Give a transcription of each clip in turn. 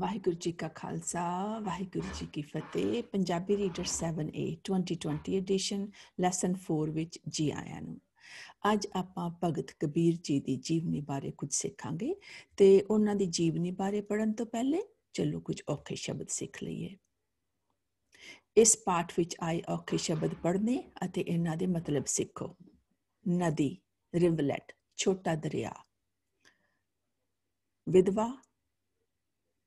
ਵਾਹਿਗੁਰੂ ਜੀ ਕਾ ਖਾਲਸਾ ਵਾਹਿਗੁਰੂ ਜੀ ਕੀ ਫਤਿਹ Punjabi reader 7A 2020 edition lesson 4 ਵਿੱਚ ਜੀ ਆਇਆਂ ਨੂੰ ਅੱਜ ਆਪਾਂ ਭਗਤ ਕਬੀਰ ਜੀ ਦੀ ਜੀਵਨੀ ਬਾਰੇ ਕੁਝ ਸਿੱਖਾਂਗੇ ਤੇ ਉਹਨਾਂ ਦੀ ਜੀਵਨੀ ਬਾਰੇ ਪੜਨ ਤੋਂ ਪਹਿਲੇ ਚਲੋ ਕੁਝ ਔਖੇ ਸ਼ਬਦ ਸਿੱਖ ਲਈਏ ਇਸ ਪਾਠ ਵਿੱਚ ਆਏ ਔਖੇ ਸ਼ਬਦ ਪੜ੍ਹਨੇ ਅਤੇ ਇਹਨਾਂ ਦੇ ਮਤਲਬ ਸਿੱਖੋ ਨਦੀ ਰਿਵਲਟ ਛੋਟਾ ਦਰਿਆ ਵਿਧਵਾ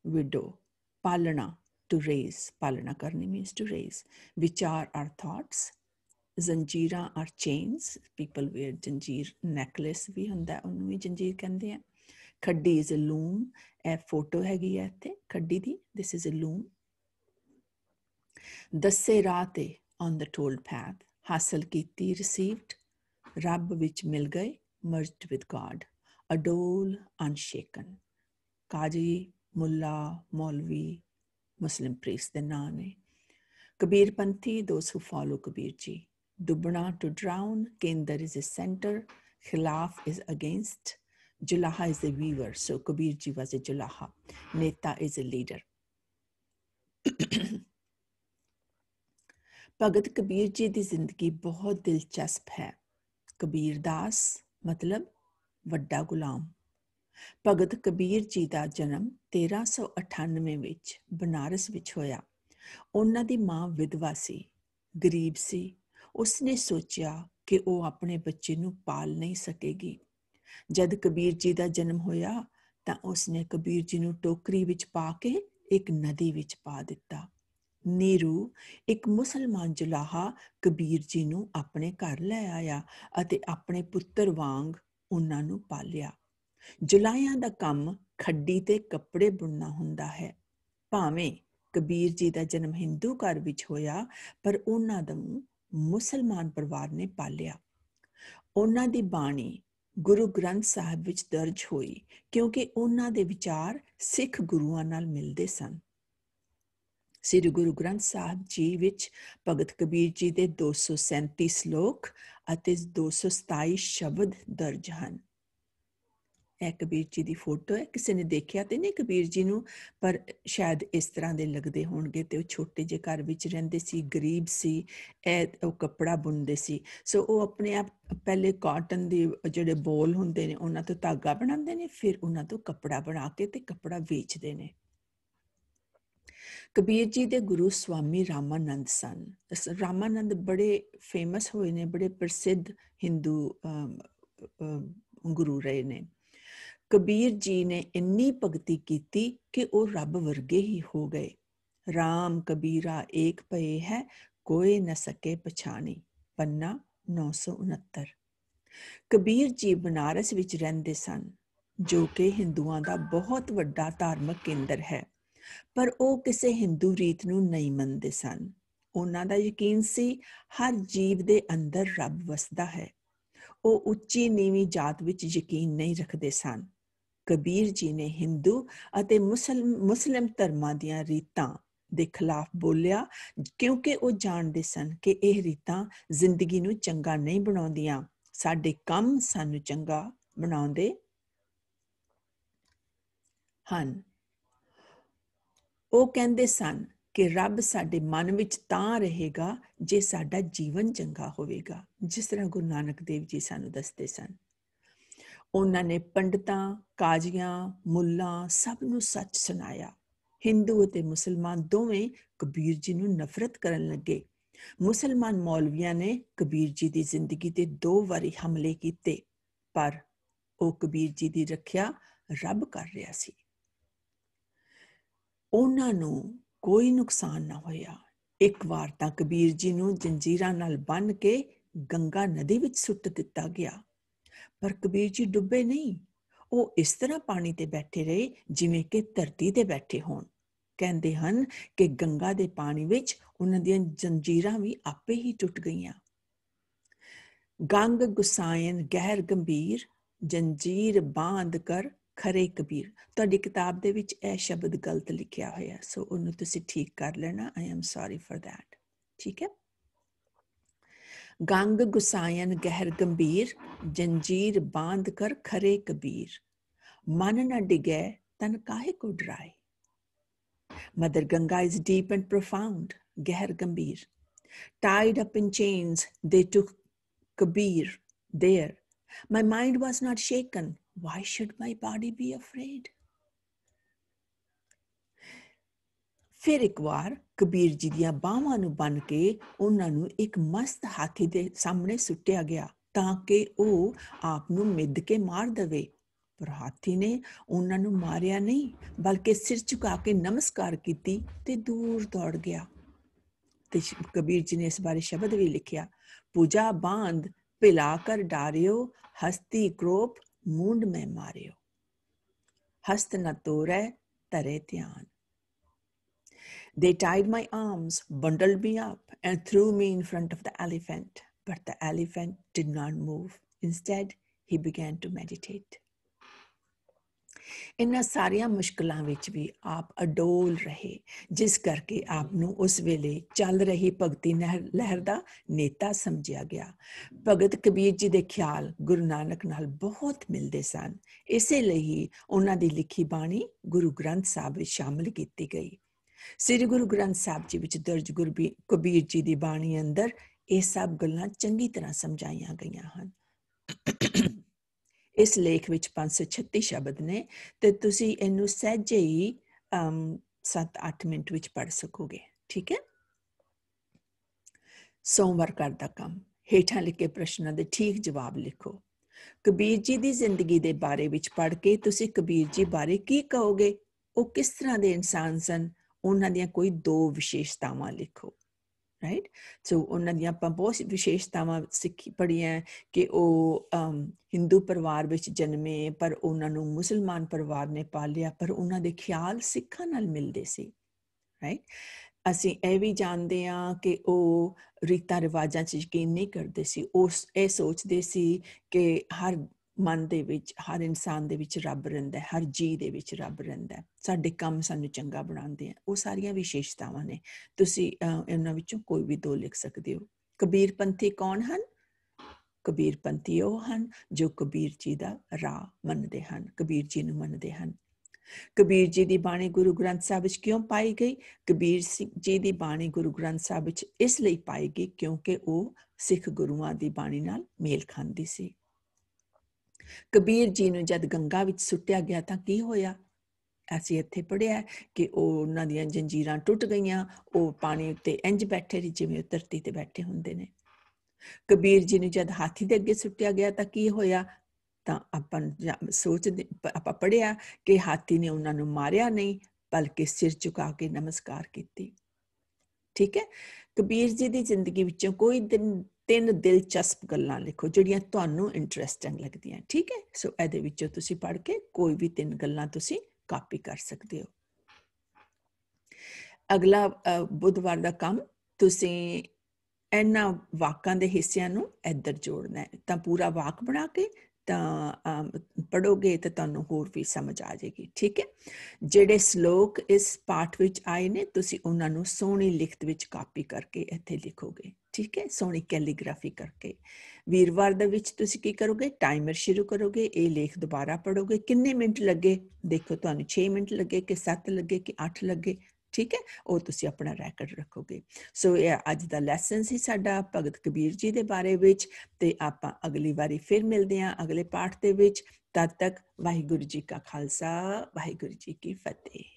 widow, palana, to raise. Palana karni means to raise. Vichar are thoughts. Zanjira are chains. People wear janjeer necklace ਵੀ ਹੁੰਦਾ ਉਹਨੂੰ ਵੀ ਜੰਜੀਰ ਕਹਿੰਦੇ ਆ ਖੱਡੀ ਇਜ਼ ਅ ਲੂਮ ਇਹ ਫੋਟੋ ਹੈਗੀ ਹੈ ਇੱਥੇ ਖੱਡੀ ਦੀ ਥਿਸ ਇਜ਼ ਅ ਲੂਮ ਦੱਸੇ on the told path ਪਾਥ ki ਕੀਤੀ ਰਿਸੀਵਡ ਰੱਬ vich mil gaye merged with god adol unshaken kaaji ਮੁੱਲਾ ਮੌਲਵੀ ਮੁਸਲਿਮ ਪ੍ਰੀਸਟ ਦੇ ਨਾਮ ਨੇ ਕਬੀਰ ਪੰਥੀ those who follow Kabir ji ਡੁੱਬਣਾ ਟੂ ਡਰਾਉਨ ਕੇਂਦਰ ਇਜ਼ ਅ ਸੈਂਟਰ ਖਿਲਾਫ ਇਜ਼ ਅਗੇਂਸਟ ਜੁਲਾਹਾ is a weaver so Kabir ji was a ਜੁਲਾਹਾ ਨੇਤਾ is a leader Bhagat Kabir ji ਦੀ ਜ਼ਿੰਦਗੀ ਬਹੁਤ ਦਿਲਚਸਪ ਹੈ ਕਬੀਰ ਦਾਸ ਮਤਲਬ ਵੱਡਾ ਗੁਲਾਮ ਭਗਤ ਕਬੀਰ ਜੀ ਦਾ ਜਨਮ 1398 ਵਿੱਚ ਬਨਾਰਸ ਵਿੱਚ ਹੋਇਆ ਉਹਨਾਂ ਦੀ ਮਾਂ ਵਿਧਵਾ ਸੀ ਗਰੀਬ ਸੀ ਉਸਨੇ ਸੋਚਿਆ ਕਿ ਉਹ ਆਪਣੇ ਬੱਚੇ ਨੂੰ ਪਾਲ ਨਹੀਂ ਸਕੇਗੀ ਜਦ ਕਬੀਰ ਜੀ ਦਾ ਜਨਮ ਹੋਇਆ ਤਾਂ ਉਸਨੇ ਕਬੀਰ ਜੀ ਨੂੰ ਟੋਕਰੀ ਵਿੱਚ ਪਾ ਕੇ ਇੱਕ ਨਦੀ ਵਿੱਚ ਪਾ ਦਿੱਤਾ ਨੀਰੂ ਇੱਕ ਮੁਸਲਮਾਨ ਜੁਲਾਹਾ ਕਬੀਰ ਜੀ ਨੂੰ ਆਪਣੇ ਘਰ ਲੈ ਆਇਆ ਅਤੇ ਆਪਣੇ ਪੁੱਤਰ ਵਾਂਗ ਉਹਨਾਂ ਨੂੰ ਪਾਲਿਆ ਜੁਲਾਈਆਂ ਦਾ ਕੰਮ ਖੱਡੀ ਤੇ ਕੱਪੜੇ ਬੁਣਨਾ ਹੁੰਦਾ ਹੈ ਭਾਵੇਂ ਕਬੀਰ ਜੀ ਦਾ ਜਨਮ ਹਿੰਦੂ ਘਰ ਵਿੱਚ ਹੋਇਆ ਪਰ ਉਹਨਾਂ ਨੂੰ ਮੁਸਲਮਾਨ ਪਰਿਵਾਰ ਨੇ ਪਾਲਿਆ ਉਹਨਾਂ ਦੀ ਬਾਣੀ ਗੁਰੂ ਗ੍ਰੰਥ ਸਾਹਿਬ ਵਿੱਚ ਦਰਜ ਹੋਈ ਕਿਉਂਕਿ ਉਹਨਾਂ ਦੇ ਵਿਚਾਰ ਸਿੱਖ ਗੁਰੂਆਂ ਨਾਲ ਮਿਲਦੇ ਸਨ ਸ੍ਰੀ ਗੁਰੂ ਗ੍ਰੰਥ ਸਾਹਿਬ ਜੀ ਵਿੱਚ ਭਗਤ ਕਬੀਰ ਜੀ ਦੇ 237 ਸ਼ਲੋਕ ਅਤੇ 227 ਸ਼ਬਦ ਦਰਜ ਹਨ ਇਹ ਕਬੀਰ ਜੀ ਦੀ ਫੋਟੋ ਹੈ ਕਿਸੇ ਨੇ ਦੇਖਿਆ ਤੇ ਨਹੀਂ ਕਬੀਰ ਜੀ ਨੂੰ ਪਰ ਸ਼ਾਇਦ ਇਸ ਤਰ੍ਹਾਂ ਦੇ ਲੱਗਦੇ ਹੋਣਗੇ ਤੇ ਉਹ ਛੋਟੇ ਜਿਹੇ ਘਰ ਵਿੱਚ ਰਹਿੰਦੇ ਸੀ ਗਰੀਬ ਸੀ ਇਹ ਉਹ ਕਪੜਾ ਬੁੰਦੇ ਸੀ ਸੋ ਉਹ ਆਪਣੇ ਆਪ ਪਹਿਲੇ ਕਾਟਨ ਦੇ ਜਿਹੜੇ ਬੋਲ ਹੁੰਦੇ ਨੇ ਉਹਨਾਂ ਤੋਂ ਧਾਗਾ ਬਣਾਉਂਦੇ ਨੇ ਫਿਰ ਉਹਨਾਂ ਤੋਂ ਕਪੜਾ ਬਣਾ ਕੇ ਤੇ ਕਪੜਾ ਵੇਚਦੇ ਨੇ ਕਬੀਰ ਜੀ ਦੇ ਗੁਰੂ ਸਵਾਮੀ ਰਾਮਾਨੰਦ ਸਨ ਰਾਮਾਨੰਦ ਬੜੇ ਫੇਮਸ ਹੋਏ ਨੇ ਬੜੇ ਪ੍ਰਸਿੱਧ ਹਿੰਦੂ ਗੁਰੂ ਰਹੇ ਨੇ ਕਬੀਰ ਜੀ ਨੇ ਇੰਨੀ ਭਗਤੀ ਕੀਤੀ ਕਿ ਉਹ ਰੱਬ ਵਰਗੇ ਹੀ ਹੋ ਗਏ RAM ਕਬੀਰਾ ਏਕ ਪਏ ਹੈ ਕੋਈ ਨ ਸਕੇ ਪਛਾਣੀ ਪੰਨਾ 969 ਕਬੀਰ ਜੀ ਬਨਾਰਸ ਵਿੱਚ ਰਹਿੰਦੇ ਸਨ ਜੋ ਕਿ ਹਿੰਦੂਆਂ ਦਾ ਬਹੁਤ ਵੱਡਾ ਧਾਰਮਿਕ ਕੇਂਦਰ ਹੈ ਪਰ ਉਹ ਕਿਸੇ ਹਿੰਦੂ ਰੀਤ ਨੂੰ ਨਹੀਂ ਮੰਨਦੇ ਸਨ ਉਹਨਾਂ ਦਾ ਯਕੀਨ ਸੀ ਹਰ ਜੀਵ ਦੇ ਅੰਦਰ ਰੱਬ ਵਸਦਾ ਹੈ ਉਹ ਉੱਚੀ ਨੀਵੀਂ ਜਾਤ ਵਿੱਚ ਯਕੀਨ ਨਹੀਂ ਰੱਖਦੇ ਸਨ ਕਬੀਰ ਜੀ ਨੇ Hindu ਅਤੇ ਮੁਸਲਮ ਧਰਮਾਂ ਦੀਆਂ ਰੀਤਾਂ ਦੇ ਖਿਲਾਫ ਬੋਲਿਆ ਕਿਉਂਕਿ ਉਹ ਜਾਣਦੇ ਸਨ ਕਿ ਇਹ ਰੀਤਾਂ ਜ਼ਿੰਦਗੀ ਨੂੰ ਚੰਗਾ ਨਹੀਂ ਬਣਾਉਂਦੀਆਂ ਸਾਡੇ ਕੰਮ ਸਾਨੂੰ ਚੰਗਾ ਬਣਾਉਂਦੇ ਹਨ ਉਹ ਕਹਿੰਦੇ ਸਨ ਕਿ ਰੱਬ ਸਾਡੇ ਮਨ ਵਿੱਚ ਤਾਂ ਰਹੇਗਾ ਜੇ ਸਾਡਾ ਜੀਵਨ ਚੰਗਾ ਹੋਵੇਗਾ ਜਿਸ ਤਰ੍ਹਾਂ ਗੁਰੂ ਨਾਨਕ ਦੇਵ ਜੀ ਸਾਨੂੰ ਦੱਸਦੇ ਸਨ ਉਹਨਾਂ ਨੇ ਪੰਡਤਾਂ ਕਾਜ਼ੀਆਂ ਮੁੱਲਾਂ ਸਭ ਨੂੰ ਸੱਚ ਸੁਣਾਇਆ ਹਿੰਦੂ ਅਤੇ ਮੁਸਲਮਾਨ ਦੋਵੇਂ ਕਬੀਰ ਜੀ ਨੂੰ ਨਫ਼ਰਤ ਕਰਨ ਲੱਗੇ ਮੁਸਲਮਾਨ ਮੌਲਵੀਆਂ ਨੇ ਕਬੀਰ ਜੀ ਦੀ ਜ਼ਿੰਦਗੀ ਤੇ ਦੋ ਵਾਰੀ ਹਮਲੇ ਕੀਤੇ ਪਰ ਉਹ ਕਬੀਰ ਜੀ ਦੀ ਰੱਖਿਆ ਰੱਬ ਕਰ ਰਿਹਾ ਸੀ ਉਹਨਾਂ ਨੂੰ ਕੋਈ ਨੁਕਸਾਨ ਨਾ ਹੋਇਆ ਇੱਕ ਵਾਰ ਤਾਂ ਕਬੀਰ ਜੀ ਨੂੰ ਜੰਜੀਰਾਂ ਨਾਲ ਬੰਨ ਕੇ ਗੰਗਾ ਨਦੀ ਵਿੱਚ ਸੁੱਟ ਦਿੱਤਾ ਗਿਆ ਪਰ ਕਬੀਰ ਜੀ ਡੁੱਬੇ ਨਹੀਂ ਉਹ ਇਸ ਤਰ੍ਹਾਂ ਪਾਣੀ ਤੇ ਬੈਠੇ ਰਹੇ ਜਿਵੇਂ ਕਿ ਧਰਤੀ ਤੇ ਬੈਠੇ ਹੋਣ ਕਹਿੰਦੇ ਹਨ ਕਿ ਗੰਗਾ ਦੇ ਪਾਣੀ ਵਿੱਚ ਉਹਨਾਂ ਦੀਆਂ ਜੰਜੀਰਾਂ ਵੀ ਆਪੇ ਹੀ ਟੁੱਟ ਗਈਆਂ ਗੰਗ ਗੁਸਾਇਨ ਗਹਿਰ ਗੰਭੀਰ ਜੰਜੀਰ ਬਾਂਧ ਕਰ ਖਰੇ ਕਬੀਰ ਤੁਹਾਡੀ ਕਿਤਾਬ ਦੇ ਵਿੱਚ ਇਹ ਸ਼ਬਦ ਗਲਤ ਲਿਖਿਆ ਹੋਇਆ ਸੋ ਉਹਨੂੰ ਤੁਸੀਂ ਠੀਕ ਕਰ ਲੈਣਾ I am sorry for that ਠੀਕ ਹੈ ਗੰਗ ਗੁਸਾਇਨ ਗਹਿਰ ਗੰਭੀਰ ਜੰਜੀਰ ਬਾਂਧ ਕਰ ਖਰੇ ਕਬੀਰ ਮਨ ਨਾ ਡਿਗੇ ਤਨ ਕਾਹੇ ਕੋ ਡਰਾਏ Mother Ganga is deep and profound, Geher Gambhir. Tied up in chains, they took Kabir there. My mind was not shaken. Why should my body be afraid? ਫਿਰ ਇੱਕ ਵਾਰ ਕਬੀਰ ਜੀ ਦੀਆਂ ਬਾਹਾਂ ਨੂੰ ਬੰਨ ਕੇ ਉਹਨਾਂ ਨੂੰ ਇੱਕ ਮਸਤ ਹਾਥੀ ਦੇ ਸਾਹਮਣੇ ਸੁੱਟਿਆ ਗਿਆ ਤਾਂ ਕਿ ਉਹ ਆਪ ਨੂੰ ਮਿੱਧ ਕੇ ਮਾਰ ਦਵੇ ਪਰ ਹਾਥੀ ਨੇ ਉਹਨਾਂ ਨੂੰ ਮਾਰਿਆ ਨਹੀਂ ਬਲਕਿ ਸਿਰ ਝੁਕਾ ਕੇ ਨਮਸਕਾਰ ਕੀਤੀ ਤੇ ਦੂਰ ਦੌੜ ਗਿਆ ਤੇ ਕਬੀਰ ਜੀ ਨੇ ਇਸ ਬਾਰੇ ਸ਼ਬਦ ਵੀ ਲਿਖਿਆ ਪੂਜਾ ਬਾੰਦ ਪਿਲਾ ਕਰ ਡਾਰਿਓ ਹਸਤੀ ਕ੍ਰੋਪ ਮੂੰਡ ਮੈਂ ਮਾਰਿਓ ਹਸਤ ਨ ਤੋਰੇ ਤਰੇ ਧਿਆਨ They tied my arms, bundled me up, and threw me in front of the elephant. But the elephant did not move. Instead, he began to meditate. ਇਨ੍ਹਾਂ ਸਾਰੀਆਂ ਮੁਸ਼ਕਲਾਂ ਵਿੱਚ ਵੀ ਆਪ ਅਡੋਲ ਰਹੇ ਜਿਸ ਕਰਕੇ ਆਪ ਨੂੰ ਉਸ ਵੇਲੇ ਚੱਲ ਰਹੀ ਭਗਤੀ ਲਹਿਰ ਦਾ ਨੇਤਾ ਸਮਝਿਆ ਗਿਆ ਭਗਤ ਕਬੀਰ ਜੀ ਦੇ ਖਿਆਲ ਗੁਰੂ ਨਾਨਕ ਨਾਲ ਬਹੁਤ ਮਿਲਦੇ ਸਨ ਇਸੇ ਲਈ ਉਹਨਾਂ ਦੀ ਲਿਖੀ ਬਾਣੀ ਗੁਰੂ ਗ੍ਰੰਥ ਸਾਹਿਬ ਵਿੱਚ ਸ਼ਾਮਲ ਕੀਤੀ ਗਈ ਸ੍ਰੀ ਗੁਰੂ ਗ੍ਰੰਥ ਸਾਹਿਬ ਜੀ ਵਿੱਚ ਦਰਜ ਗੁਰਬੀ ਕਬੀਰ ਜੀ ਦੀ ਬਾਣੀ ਅੰਦਰ ਇਹ ਸਭ ਗੱਲਾਂ ਚੰਗੀ ਤਰ੍ਹਾਂ ਸਮਝਾਈਆਂ ਗਈਆਂ ਹਨ ਇਸ ਲੇਖ ਵਿੱਚ 536 ਸ਼ਬਦ ਨੇ ਤੇ ਤੁਸੀਂ ਇਹਨੂੰ ਸਹਿਜੇ ਹੀ 7-8 ਮਿੰਟ ਵਿੱਚ ਪੜ ਸਕੋਗੇ ਠੀਕ ਹੈ ਸੋਮਵਾਰ ਕਰਦਾ ਕੰਮ ਹੇਠਾਂ ਲਿਖੇ ਪ੍ਰਸ਼ਨਾਂ ਦੇ ਠੀਕ ਜਵਾਬ ਲਿਖੋ ਕਬੀਰ ਜੀ ਦੀ ਜ਼ਿੰਦਗੀ ਦੇ ਬਾਰੇ ਵਿੱਚ ਪੜ ਕੇ ਤੁਸੀਂ ਕਬੀਰ ਜੀ ਬਾਰੇ ਕੀ ਕਹੋਗੇ ਉਹ ਕਿਸ ਤਰ੍ਹਾਂ ਦੇ ਇਨਸਾਨ ਸਨ ਉਹਨਾਂ ਦੀਆਂ ਕੋਈ ਦੋ ਵਿਸ਼ੇਸ਼ਤਾਵਾਂ ਲਿਖੋ ਰਾਈਟ ਸੋ ਉਹਨਾਂ ਦੀਆਂ ਆਪਾਂ ਬਹੁਤ ਵਿਸ਼ੇਸ਼ਤਾਵਾਂ ਸਿੱਖੀ ਪੜੀਆਂ ਕਿ ਉਹ ਹਿੰਦੂ ਪਰਿਵਾਰ ਵਿੱਚ ਜਨਮੇ ਪਰ ਉਹਨਾਂ ਨੂੰ ਮੁਸਲਮਾਨ ਪਰਿਵਾਰ ਨੇ ਪਾਲਿਆ ਪਰ ਉਹਨਾਂ ਦੇ ਖਿਆਲ ਸਿੱਖਾਂ ਨਾਲ ਮਿਲਦੇ ਸੀ ਰਾਈਟ ਅਸੀਂ ਇਹ ਵੀ ਜਾਣਦੇ ਹਾਂ ਕਿ ਉਹ ਰੀਤਾਂ ਰਿਵਾਜਾਂ 'ਚ ਯਕੀਨ ਨਹੀਂ ਕਰਦੇ ਸੀ ਉਹ ਇਹ ਸੋਚਦੇ ਸੀ ਕਿ ਹਰ ਮਨ ਦੇ ਵਿੱਚ ਹਰ ਇਨਸਾਨ ਦੇ ਵਿੱਚ ਰੱਬ ਰਹਿੰਦਾ ਹੈ ਹਰ ਜੀ ਦੇ ਵਿੱਚ ਰੱਬ ਰਹਿੰਦਾ ਹੈ ਸਾਡੇ ਕੰਮ ਸਾਨੂੰ ਚੰਗਾ ਬਣਾਉਂਦੇ ਆ ਉਹ ਸਾਰੀਆਂ ਵਿਸ਼ੇਸ਼ਤਾਵਾਂ ਨੇ ਤੁਸੀਂ ਇਹਨਾਂ ਵਿੱਚੋਂ ਕੋਈ ਵੀ ਦੋ ਲਿਖ ਸਕਦੇ ਹੋ ਕਬੀਰ ਪੰਥੀ ਕੌਣ ਹਨ ਕਬੀਰ ਪੰਥੀ ਉਹ ਹਨ ਜੋ ਕਬੀਰ ਜੀ ਦਾ ਰਾਹ ਮੰਨਦੇ ਹਨ ਕਬੀਰ ਜੀ ਨੂੰ ਮੰਨਦੇ ਹਨ ਕਬੀਰ ਜੀ ਦੀ ਬਾਣੀ ਗੁਰੂ ਗ੍ਰੰਥ ਸਾਹਿਬ ਵਿੱਚ ਕਿਉਂ ਪਾਈ ਗਈ ਕਬੀਰ ਸਿੰਘ ਜੀ ਦੀ ਬਾਣੀ ਗੁਰੂ ਗ੍ਰੰਥ ਸਾਹਿਬ ਵਿੱਚ ਇਸ ਲਈ ਪਾਈ ਗਈ ਕਿਉਂਕਿ ਉਹ ਸਿੱਖ ਗੁਰੂਆਂ ਦੀ ਬਾਣੀ ਨਾਲ ਮੇਲ ਖਾਂਦੀ ਸੀ ਕਬੀਰ ਜੀ ਨੂੰ ਜਦ ਗੰਗਾ ਵਿੱਚ ਸੁੱਟਿਆ ਗਿਆ ਤਾਂ ਕੀ ਹੋਇਆ ਅਸੀਂ ਇੱਥੇ ਪੜਿਆ ਕਿ ਉਹ ਉਹਨਾਂ ਦੀਆਂ ਜੰਜੀਰਾਂ ਟੁੱਟ ਗਈਆਂ ਉਹ ਪਾਣੀ ਉੱਤੇ ਇੰਜ ਬੈਠੇ ਰਹੀ ਜਿਵੇਂ ਧਰਤੀ ਤੇ ਬੈਠੇ ਹੁੰਦੇ ਨੇ ਕਬੀਰ ਜੀ ਨੂੰ ਜਦ ਹਾਥੀ ਦੇ ਅੱਗੇ ਸੁੱਟਿਆ ਗਿਆ ਤਾਂ ਕੀ ਹੋਇਆ ਤਾਂ ਆਪਾਂ ਸੋਚਦੇ ਆਪਾਂ ਪੜਿਆ ਕਿ ਹਾਥੀ ਨੇ ਉਹਨਾਂ ਨੂੰ ਮਾਰਿਆ ਨਹੀਂ ਬਲਕਿ ਸਿਰ ਝੁਕਾ ਕੇ ਨਮਸਕਾਰ ਕੀਤੀ ਠੀਕ ਹੈ ਕਬੀਰ ਜੀ ਦੀ ਜ਼ਿੰਦਗੀ ਵਿੱਚੋਂ ਕੋਈ ਦਿਨ ਤਿੰਨ ਦਿਲਚਸਪ ਗੱਲਾਂ ਲਿਖੋ ਜਿਹੜੀਆਂ ਤੁਹਾਨੂੰ ਇੰਟਰਸਟਿੰਗ ਲੱਗਦੀਆਂ ਠੀਕ ਹੈ ਸੋ ਇਹਦੇ ਵਿੱਚੋਂ ਤੁਸੀਂ ਪੜ੍ਹ ਕੇ ਕੋਈ ਵੀ ਤਿੰਨ ਗੱਲਾਂ ਤੁਸੀਂ ਕਾਪੀ ਕਰ ਸਕਦੇ ਹੋ ਅਗਲਾ ਬੁੱਧਵਾਰ ਦਾ ਕੰਮ ਤੁਸੀਂ ਇਹਨਾਂ ਵਾਕਾਂ ਦੇ ਹਿੱਸਿਆਂ ਨੂੰ ਇੱਧਰ ਜੋੜਨਾ ਹੈ ਤਾਂ ਪੂਰਾ ਵਾਕ ਬਣਾ ਕੇ ਤਾਂ ਪੜੋਗੇ ਤਾਂ ਤੁਹਾਨੂੰ ਹੋਰ ਵੀ ਸਮਝ ਆ ਜਾਏਗੀ ਠੀਕ ਹੈ ਜਿਹੜੇ ਸ਼ਲੋਕ ਇਸ ਪਾਠ ਵਿੱਚ ਆਏ ਨੇ ਤੁਸੀਂ ਉਹਨਾਂ ਨੂੰ ਸੋਹਣੀ ਲਿਖਤ ਵਿੱਚ ਕਾਪੀ ਕਰਕੇ ਇੱਥੇ ਲਿਖੋਗੇ ਠੀਕ ਹੈ ਸੋਹਣੀ ਕੈਲੀਗ੍ਰਾਫੀ ਕਰਕੇ ਵੀਰਵਾਰ ਦੇ ਵਿੱਚ ਤੁਸੀਂ ਕੀ ਕਰੋਗੇ ਟਾਈਮਰ ਸ਼ੁਰੂ ਕਰੋਗੇ ਇਹ ਲੇਖ ਦੁਬਾਰਾ ਪੜੋਗੇ ਕਿੰਨੇ ਮਿੰਟ ਲੱਗੇ ਦੇਖੋ ਤੁਹਾਨੂੰ 6 ਮਿੰਟ ਲੱਗੇ ਕਿ 7 ਲੱਗੇ ਕਿ 8 ਲੱਗੇ ਠੀਕ ਹੈ ਉਹ ਤੁਸੀਂ ਆਪਣਾ ਰੈਕਡ ਰੱਖੋਗੇ ਸੋ ਇਹ ਅੱਜ ਦਾ ਲੈਸਨ ਸੀ ਸਾਡਾ ਭਗਤ ਕਬੀਰ ਜੀ ਦੇ ਬਾਰੇ ਵਿੱਚ ਤੇ ਆਪਾਂ ਅਗਲੀ ਵਾਰੀ ਫਿਰ ਮਿਲਦੇ ਹਾਂ ਅਗਲੇ ਪਾਠ ਦੇ ਵਿੱਚ ਤਦ ਤੱਕ ਵਾਹਿਗੁਰੂ ਜੀ ਕਾ ਖਾਲਸਾ ਵਾਹਿਗੁਰੂ ਜੀ ਕੀ ਫਤਿਹ